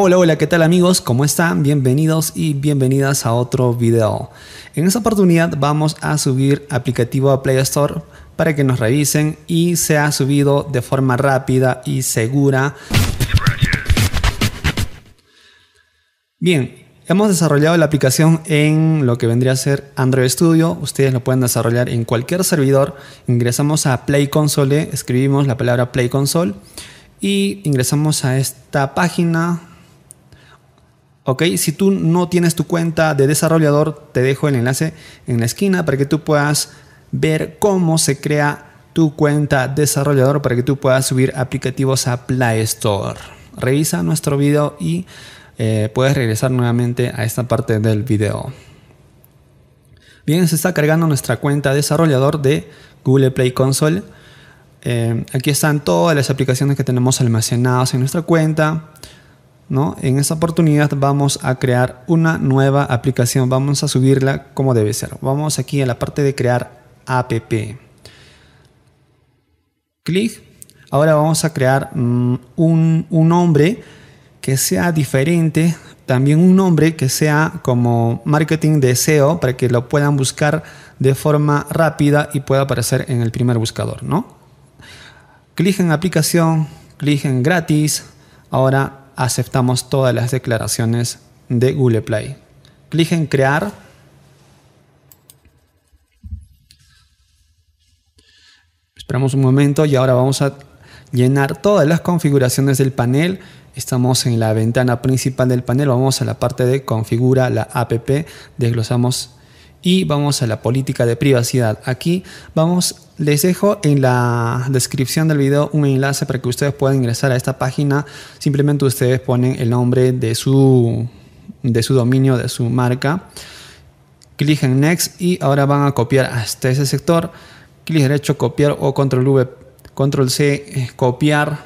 Hola, hola, ¿qué tal amigos? ¿Cómo están? Bienvenidos y bienvenidas a otro video. En esta oportunidad vamos a subir aplicativo a Play Store para que nos revisen y se ha subido de forma rápida y segura. Bien, hemos desarrollado la aplicación en lo que vendría a ser Android Studio. Ustedes lo pueden desarrollar en cualquier servidor. Ingresamos a Play Console, escribimos la palabra Play Console y ingresamos a esta página ¿Ok? Si tú no tienes tu cuenta de desarrollador, te dejo el enlace en la esquina para que tú puedas ver cómo se crea tu cuenta desarrollador para que tú puedas subir aplicativos a Play Store. Revisa nuestro video y eh, puedes regresar nuevamente a esta parte del video. Bien, se está cargando nuestra cuenta desarrollador de Google Play Console. Eh, aquí están todas las aplicaciones que tenemos almacenadas en nuestra cuenta. En esta oportunidad vamos a crear una nueva aplicación, vamos a subirla como debe ser. Vamos aquí a la parte de crear app. Clic. Ahora vamos a crear mm, un, nombre que sea diferente, también un nombre que sea como marketing de SEO para que lo puedan buscar de forma rápida y pueda aparecer en el primer buscador, ¿no? Clic en aplicación, clic en gratis. Ahora aceptamos todas las declaraciones de Google Play. Clic en crear. Esperamos un momento y ahora vamos a llenar todas las configuraciones del panel. Estamos en la ventana principal del panel, vamos a la parte de configura la app, desglosamos y vamos a la política de privacidad. Aquí vamos les dejo en la descripción del video un enlace para que ustedes puedan ingresar a esta página. Simplemente ustedes ponen el nombre de su, de su dominio, de su marca. Clic en Next y ahora van a copiar hasta ese sector. Clic derecho, copiar o control V, control C, eh, copiar,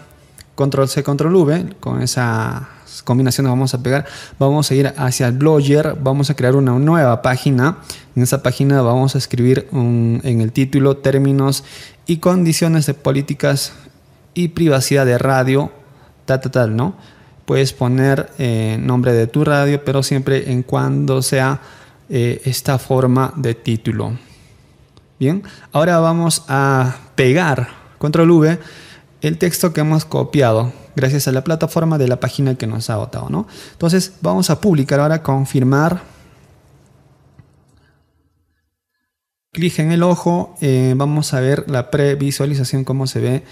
control C, control V con esa combinaciones vamos a pegar. Vamos a ir hacia el Blogger, vamos a crear una nueva página. En esa página vamos a escribir en el título términos y condiciones de políticas y privacidad de radio, tal, tal, ¿no? Puedes poner eh, nombre de tu radio, pero siempre en cuando sea eh, esta forma de título. Bien, ahora vamos a pegar, control V el texto que hemos copiado gracias a la plataforma de la página que nos ha votado, ¿no? Entonces vamos a publicar ahora, confirmar. Clic en el ojo, eh, vamos a ver la previsualización, cómo se ve.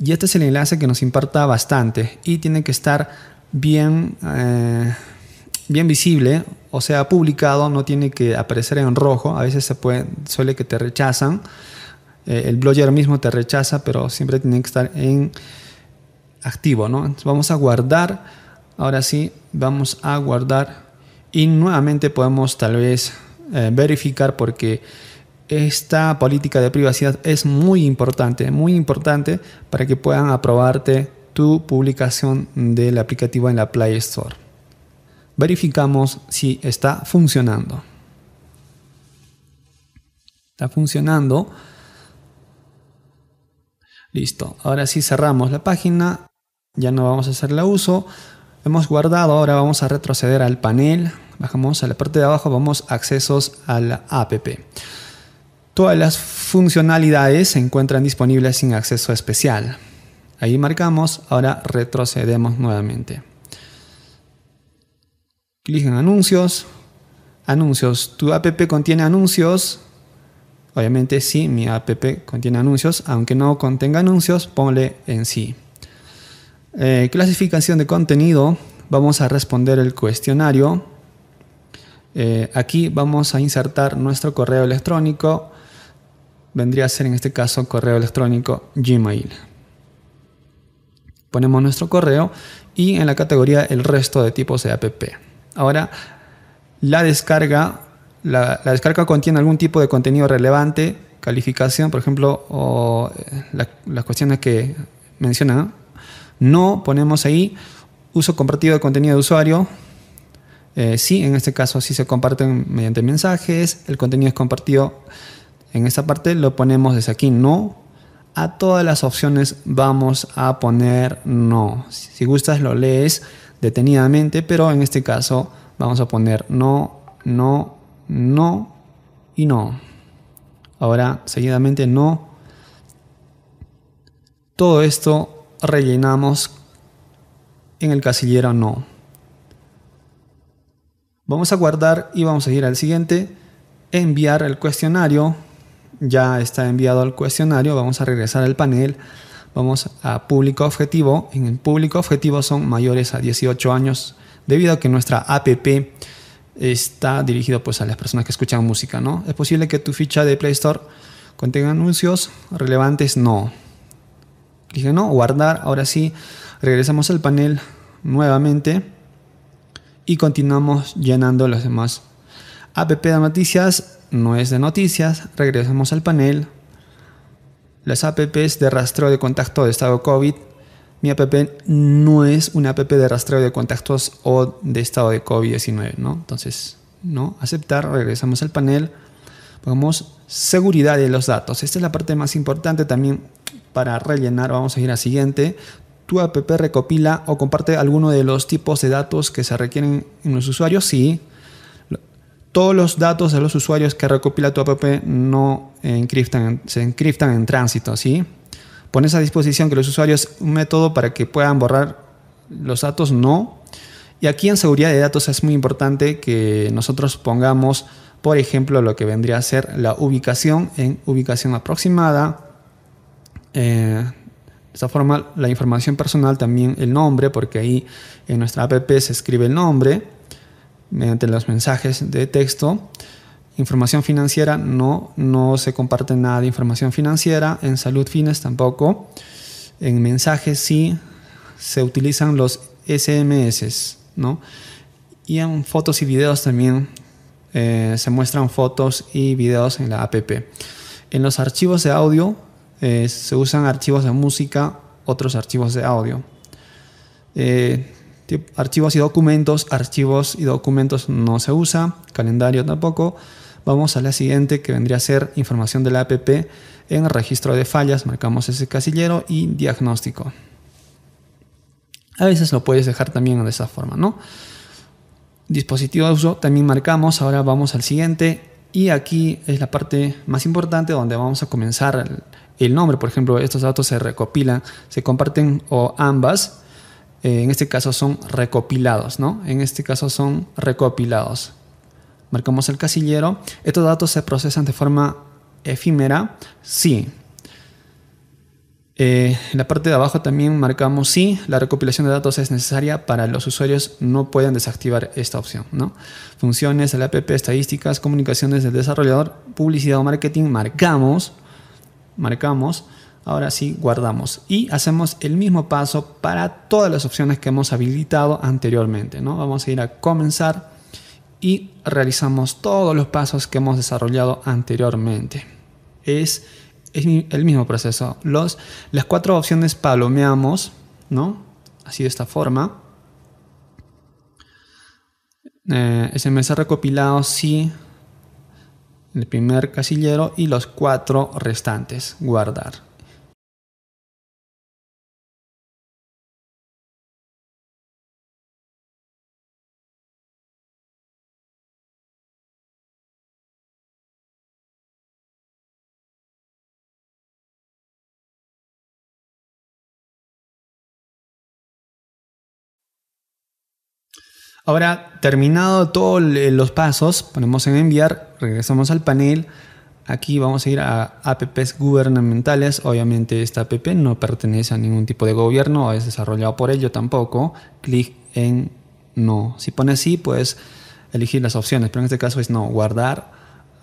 Y este es el enlace que nos importa bastante y tiene que estar bien, eh, bien visible, o sea, publicado, no tiene que aparecer en rojo. A veces se puede, suele que te rechazan. Eh, el blogger mismo te rechaza, pero siempre tiene que estar en activo, ¿no? vamos a guardar, ahora sí, vamos a guardar y nuevamente podemos tal vez eh, verificar porque esta política de privacidad es muy importante, muy importante para que puedan aprobarte tu publicación del aplicativo en la Play Store. Verificamos si está funcionando. Está funcionando. Listo. Ahora sí cerramos la página. Ya no vamos a la uso. Hemos guardado. Ahora vamos a retroceder al panel. Bajamos a la parte de abajo. Vamos a accesos a la app. Todas las funcionalidades se encuentran disponibles sin acceso especial. Ahí marcamos. Ahora retrocedemos nuevamente. Clic en anuncios. Anuncios. Tu app contiene anuncios Obviamente si sí, mi app contiene anuncios, aunque no contenga anuncios, ponle en sí. Eh, clasificación de contenido, vamos a responder el cuestionario. Eh, aquí vamos a insertar nuestro correo electrónico. Vendría a ser en este caso correo electrónico Gmail. Ponemos nuestro correo y en la categoría el resto de tipos de app. Ahora, la descarga la, descarga contiene algún tipo de contenido relevante, calificación, por ejemplo, o eh, las cuestiones que menciona. ¿no? ponemos ahí uso compartido de contenido de usuario. si, eh, sí, en este caso sí se comparten mediante mensajes. El contenido es compartido en esta parte. Lo ponemos desde aquí. No. A todas las opciones vamos a poner no. Si gustas lo lees detenidamente, pero en este caso vamos a poner no, no, no y no. Ahora, seguidamente, no. Todo esto rellenamos en el casillero no. Vamos a guardar y vamos a ir al siguiente. Enviar el cuestionario. Ya está enviado el cuestionario. Vamos a regresar al panel. Vamos a público objetivo. En el público objetivo son mayores a 18 años debido a que nuestra APP está dirigido pues a las personas que escuchan música, ¿no? ¿Es posible que tu ficha de Play Store contenga anuncios relevantes? No. Dije no, guardar. Ahora sí, regresamos al panel nuevamente y continuamos llenando los demás. App de noticias no es de noticias. Regresamos al panel. Las apps de rastro de contacto de estado COVID mi app no es una app de rastreo de contactos o de estado de COVID-19, ¿no? Entonces, ¿no? Aceptar, regresamos al panel, pongamos seguridad de los datos. Esta es la parte más importante también para rellenar. Vamos a ir a siguiente. ¿Tu app recopila o comparte alguno de los tipos de datos que se requieren en los usuarios? Sí. Todos los datos de los usuarios que recopila tu app no se encriptan en tránsito, ¿sí? pones a disposición que los usuarios un método para que puedan borrar los datos, no. Y aquí en seguridad de datos es muy importante que nosotros pongamos, por ejemplo, lo que vendría a ser la ubicación en ubicación aproximada. Eh, de esta forma, la información personal también el nombre, porque ahí en nuestra app se escribe el nombre mediante los mensajes de texto información financiera no, no se comparte nada de información financiera, en salud fines tampoco, en mensajes sí se utilizan los SMS, ¿no? Y en fotos y videos también eh, se muestran fotos y videos en la app. En los archivos de audio eh, se usan archivos de música, otros archivos de audio. Eh, Archivos y documentos, archivos y documentos no se usa, calendario tampoco. Vamos a la siguiente que vendría a ser información de la app en registro de fallas, marcamos ese casillero y diagnóstico. A veces lo puedes dejar también de esa forma, ¿no? Dispositivo de uso también marcamos, ahora vamos al siguiente y aquí es la parte más importante donde vamos a comenzar el nombre, por ejemplo, estos datos se recopilan, se comparten o ambas eh, en este caso son recopilados, ¿no? En este caso son recopilados. Marcamos el casillero. ¿Estos datos se procesan de forma efímera? Sí. Eh, en la parte de abajo también marcamos sí, la recopilación de datos es necesaria para los usuarios, no pueden desactivar esta opción. ¿no? Funciones, el app, estadísticas, comunicaciones del desarrollador, publicidad o marketing, marcamos, marcamos Ahora sí, guardamos y hacemos el mismo paso para todas las opciones que hemos habilitado anteriormente. ¿no? Vamos a ir a comenzar y realizamos todos los pasos que hemos desarrollado anteriormente. Es, el mismo proceso. las cuatro opciones palomeamos, ¿no? Así de esta forma. Eh, SMS recopilado, sí, el primer casillero y los cuatro restantes, guardar. Ahora, terminado todos eh, los pasos, ponemos en enviar, regresamos al panel. Aquí vamos a ir a apps gubernamentales. Obviamente esta app no pertenece a ningún tipo de gobierno, es desarrollado por ello tampoco. Clic en no. Si pone sí, puedes elegir las opciones, pero en este caso es no, guardar.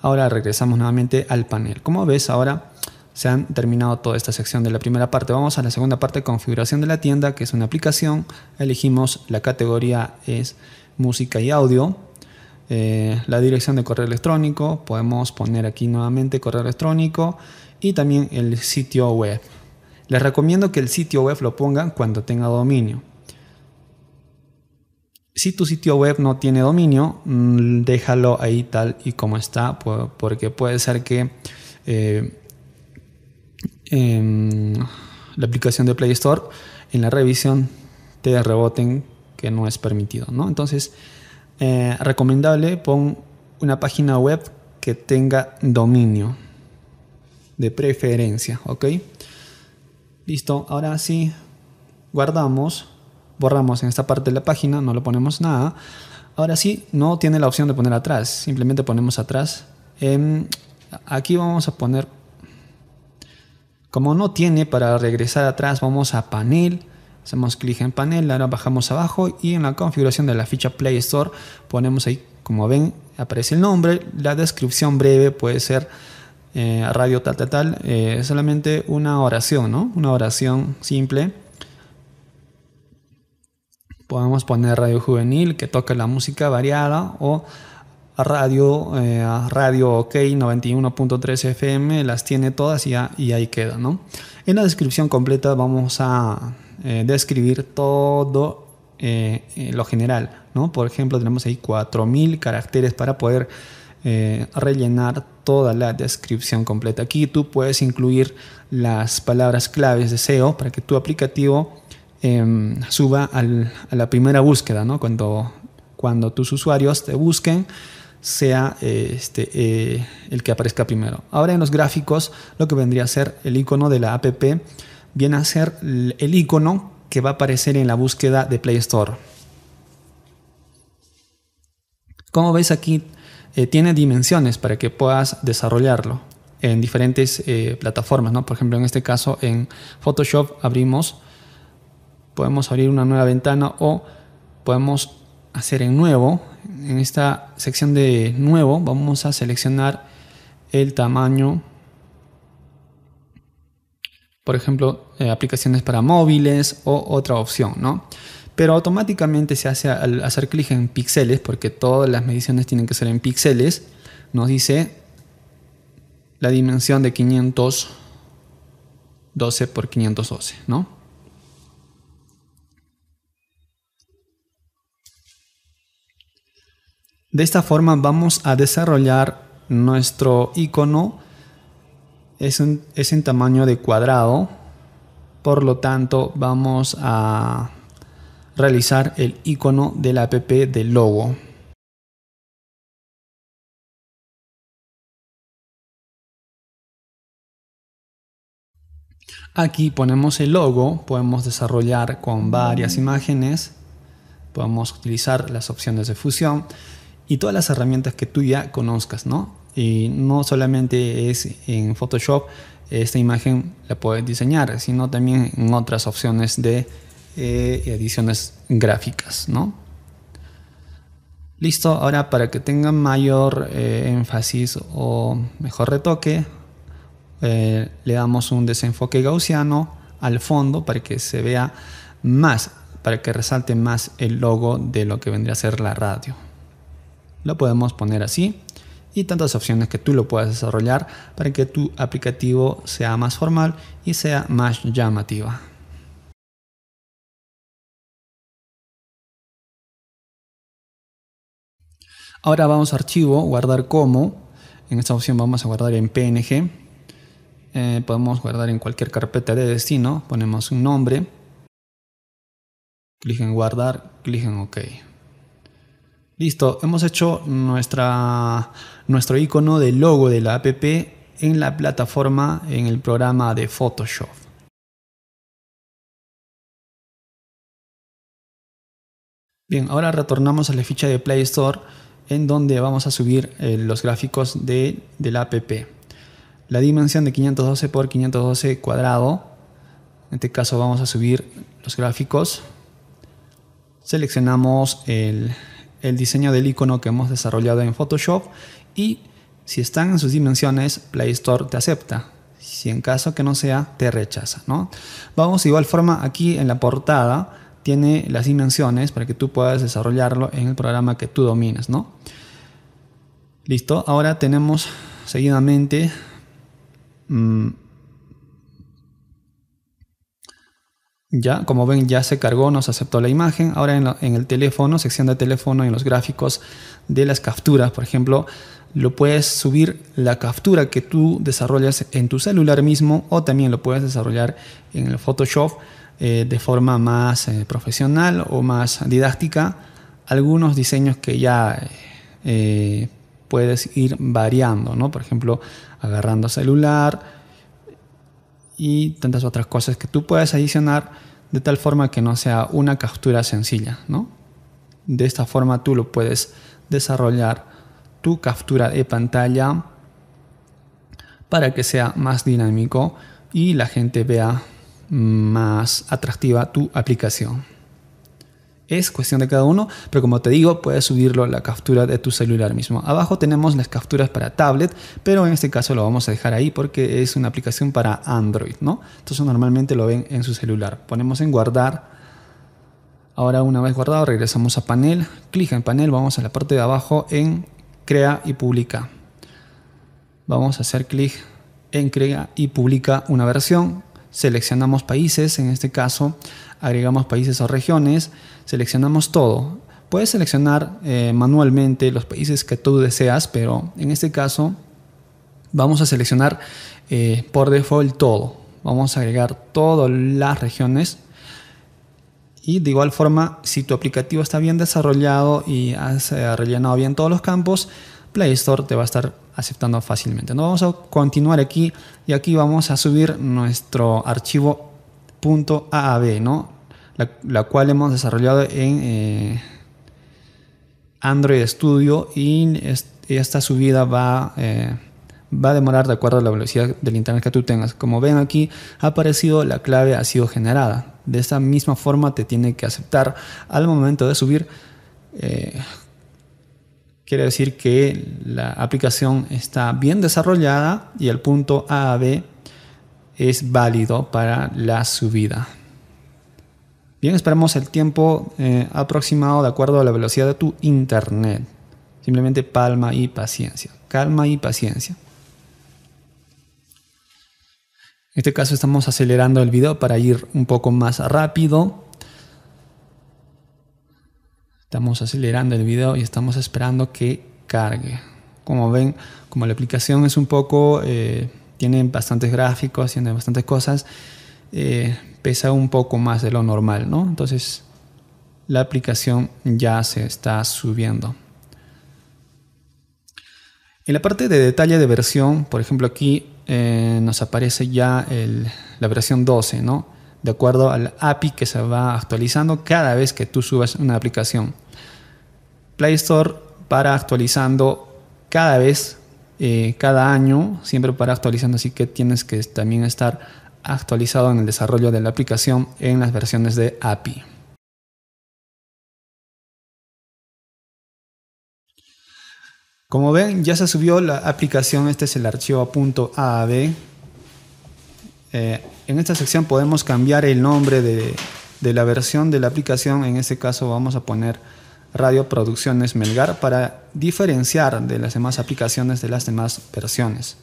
Ahora regresamos nuevamente al panel. Como ves, ahora se han terminado toda esta sección de la primera parte. Vamos a la segunda parte, configuración de la tienda, que es una aplicación. Elegimos la categoría es música y audio. Eh, la dirección de correo electrónico, podemos poner aquí nuevamente correo electrónico y también el sitio web. Les recomiendo que el sitio web lo pongan cuando tenga dominio. Si tu sitio web no tiene dominio, mm, déjalo ahí tal y como está, porque puede ser que eh, en em, la aplicación de Play Store, en la revisión te reboten que no es permitido. ¿no? Entonces, eh, recomendable pon una página web que tenga dominio de preferencia, ¿ok? Listo, ahora sí, guardamos, borramos en esta parte de la página, no le ponemos nada. Ahora sí, no tiene la opción de poner atrás, simplemente ponemos atrás. Em, aquí vamos a poner como no tiene para regresar atrás, vamos a panel, hacemos clic en panel, ahora bajamos abajo y en la configuración de la ficha Play Store ponemos ahí, como ven, aparece el nombre, la descripción breve puede ser eh, radio tal, tal, tal, eh, solamente una oración, ¿no? Una oración simple. Podemos poner radio juvenil que toque la música variada o radio, eh, radio OK 91.3 FM, las tiene todas y, ahí queda, En la descripción completa vamos a eh, describir todo eh, lo general, Por ejemplo, tenemos ahí 4.000 caracteres para poder rellenar toda la descripción completa. Aquí tú puedes incluir las palabras claves deseo para que tu aplicativo em, suba a la primera búsqueda, Cuando, cuando tus usuarios te busquen, sea eh, este, eh, el que aparezca primero. Ahora en los gráficos lo que vendría a ser el icono de la app viene a ser el icono que va a aparecer en la búsqueda de Play Store. Como veis aquí eh, tiene dimensiones para que puedas desarrollarlo en diferentes plataformas. ¿no? Por ejemplo en este caso en Photoshop abrimos, podemos abrir una nueva ventana o podemos hacer en nuevo en esta sección de nuevo vamos a seleccionar el tamaño. Por ejemplo, eh, aplicaciones para móviles o otra opción, ¿no? Pero automáticamente se hace al hacer clic en píxeles, porque todas las mediciones tienen que ser en píxeles, nos dice la dimensión de 512 por 512, ¿no? De esta forma vamos a desarrollar nuestro icono. Es, en tamaño de cuadrado. Por lo tanto, vamos a realizar el icono de la app del logo. Aquí ponemos el logo, podemos desarrollar con varias imágenes, podemos utilizar las opciones de fusión y todas las herramientas que tú ya conozcas, ¿no? Y no solamente es en Photoshop, esta imagen la puedes diseñar, sino también en otras opciones de eh, ediciones gráficas, ¿no? Listo, ahora para que tenga mayor eh, énfasis o mejor retoque, eh, le damos un desenfoque gaussiano al fondo para que se vea más, para que resalte más el logo de lo que vendría a ser la radio. Lo podemos poner así y tantas opciones que tú lo puedas desarrollar para que tu aplicativo sea más formal y sea más llamativa. Ahora vamos a archivo, guardar como. En esta opción vamos a guardar en PNG. Eh, podemos guardar en cualquier carpeta de destino. Ponemos un nombre. Clic en guardar, clic en OK. Listo, hemos hecho nuestra, nuestro icono del logo de la app en la plataforma, en el programa de Photoshop. Bien, ahora retornamos a la ficha de Play Store en donde vamos a subir eh, los gráficos de, de, la app. La dimensión de 512 x 512 cuadrado. En este caso vamos a subir los gráficos. Seleccionamos el, el diseño del icono que hemos desarrollado en Photoshop y si están en sus dimensiones, Play Store te acepta. Si en caso que no sea, te rechaza. ¿no? Vamos igual forma aquí en la portada, tiene las dimensiones para que tú puedas desarrollarlo en el programa que tú dominas. ¿no? Listo, ahora tenemos seguidamente mm, Ya, como ven, ya se cargó, nos aceptó la imagen. Ahora en, el teléfono, sección de teléfono, en los gráficos de las capturas, por ejemplo, lo puedes subir la captura que tú desarrollas en tu celular mismo o también lo puedes desarrollar en el Photoshop eh, de forma más eh, profesional o más didáctica. Algunos diseños que ya eh, puedes ir variando, ¿no? Por ejemplo, agarrando celular, y tantas otras cosas que tú puedes adicionar de tal forma que no sea una captura sencilla, De esta forma tú lo puedes desarrollar tu captura de pantalla para que sea más dinámico y la gente vea más atractiva tu aplicación. Es cuestión de cada uno, pero como te digo, puedes subirlo a la captura de tu celular mismo. Abajo tenemos las capturas para tablet, pero en este caso lo vamos a dejar ahí porque es una aplicación para Android, ¿no? Entonces normalmente lo ven en su celular. Ponemos en guardar. Ahora una vez guardado regresamos a panel, clic en panel, vamos a la parte de abajo en crea y publica. Vamos a hacer clic en crea y publica una versión, seleccionamos países, en este caso agregamos países o regiones, seleccionamos todo. Puedes seleccionar eh, manualmente los países que tú deseas, pero en este caso vamos a seleccionar eh, por default todo. Vamos a agregar todas las regiones. Y de igual forma, si tu aplicativo está bien desarrollado y has eh, rellenado bien todos los campos, Play Store te va a estar aceptando fácilmente. ¿no? Vamos a continuar aquí y aquí vamos a subir nuestro archivo punto .aab, ¿no? La, cual hemos desarrollado en eh, Android Studio y esta subida va, eh, va a demorar de acuerdo a la velocidad del internet que tú tengas. Como ven aquí, ha aparecido la clave ha sido generada. De esta misma forma te tiene que aceptar al momento de subir. Eh, quiere decir que la aplicación está bien desarrollada y el punto AAB es válido para la subida. Bien, esperamos el tiempo eh, aproximado de acuerdo a la velocidad de tu internet. Simplemente palma y paciencia. Calma y paciencia. En este caso estamos acelerando el video para ir un poco más rápido. Estamos acelerando el video y estamos esperando que cargue. Como ven, como la aplicación es un poco eh, tiene bastantes gráficos, tiene bastantes cosas, eh, pesa un poco más de lo normal, ¿no? Entonces, la aplicación ya se está subiendo. En la parte de detalle de versión, por ejemplo, aquí eh, nos aparece ya la versión 12, ¿no? De acuerdo al API que se va actualizando cada vez que tú subas una aplicación. Play Store para actualizando cada vez eh, cada año, siempre para actualizando, así que tienes que también estar actualizado en el desarrollo de la aplicación en las versiones de API. Como ven, ya se subió la aplicación, este es el archivo .aab. Eh, en esta sección podemos cambiar el nombre de la versión de la aplicación, en este caso vamos a poner radio producciones Melgar para diferenciar de las demás aplicaciones de las demás versiones.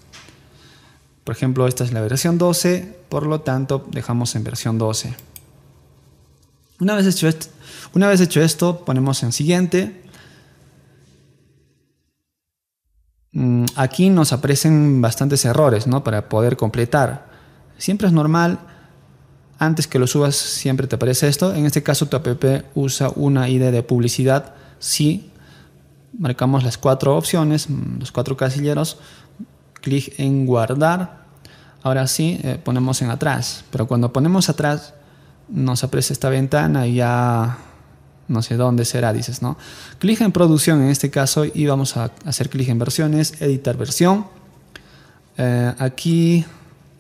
Por ejemplo, esta es la versión 12, por lo tanto dejamos en versión 12. Una vez hecho, esto, una vez hecho esto ponemos en siguiente. Mm, aquí nos aparecen bastantes errores ¿no? para poder completar. Siempre es normal antes que lo subas siempre te aparece esto. En este caso tu app usa una ID de publicidad. Si marcamos las cuatro opciones, mm, los cuatro casilleros, clic en guardar. Ahora sí, eh, ponemos en atrás. Pero cuando ponemos atrás, nos aparece esta ventana y ya no sé dónde será, dices, ¿no? Clic en producción en este caso y vamos a hacer clic en versiones, editar versión. Eh, aquí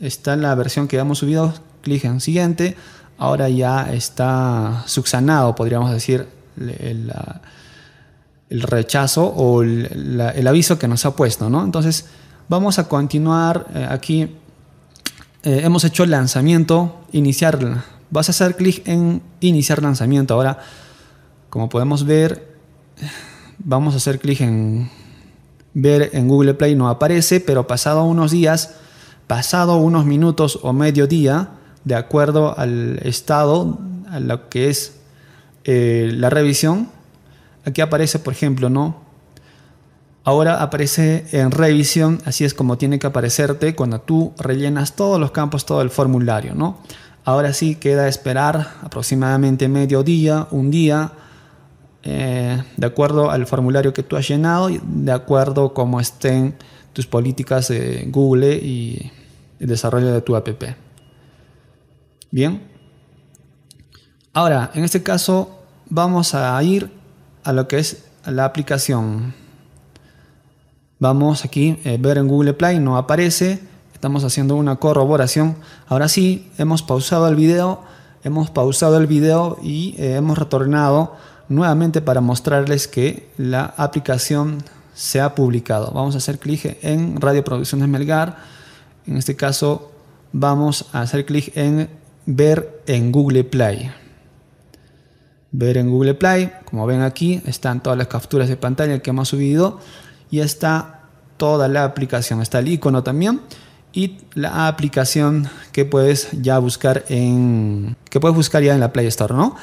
está la versión que hemos subido, clic en siguiente, ahora ya está subsanado, podríamos decir, el, rechazo o el, aviso que nos ha puesto, ¿no? Entonces, vamos a continuar eh, aquí. Eh, hemos hecho el lanzamiento, iniciar. Vas a hacer clic en iniciar lanzamiento. Ahora, como podemos ver, vamos a hacer clic en ver en Google Play no aparece, pero pasado unos días, pasado unos minutos o medio día de acuerdo al estado, a lo que es eh, la revisión. Aquí aparece, por ejemplo, ¿no? Ahora aparece en revisión, así es como tiene que aparecerte cuando tú rellenas todos los campos, todo el formulario, ¿no? Ahora sí queda esperar aproximadamente medio día, un día, eh, de acuerdo al formulario que tú has llenado, y de acuerdo cómo estén tus políticas de Google y el desarrollo de tu app. Bien. Ahora, en este caso, vamos a ir a lo que es la aplicación. Vamos aquí, a eh, ver en Google Play, no aparece. Estamos haciendo una corroboración. Ahora sí, hemos pausado el video. Hemos pausado el video y eh, hemos retornado nuevamente para mostrarles que la aplicación se ha publicado. Vamos a hacer clic en Radio Producciones Melgar. En este caso, vamos a hacer clic en ver en Google Play. Ver en Google Play, como ven aquí, están todas las capturas de pantalla que hemos subido y está toda la aplicación, está el icono también y la aplicación que puedes ya buscar en que puedes buscar ya en la Play Store, ¿no?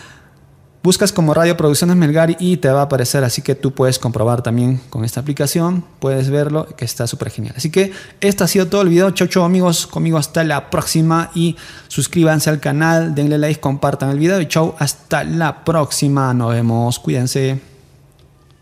Buscas como Radio Producciones Melgar y te va a aparecer, así que tú puedes comprobar también con esta aplicación, puedes verlo, que está súper genial. Así que esto ha sido todo el video, chau chau amigos, conmigo hasta la próxima y suscríbanse al canal, denle like, compartan el video y chau, hasta la próxima, nos vemos, cuídense.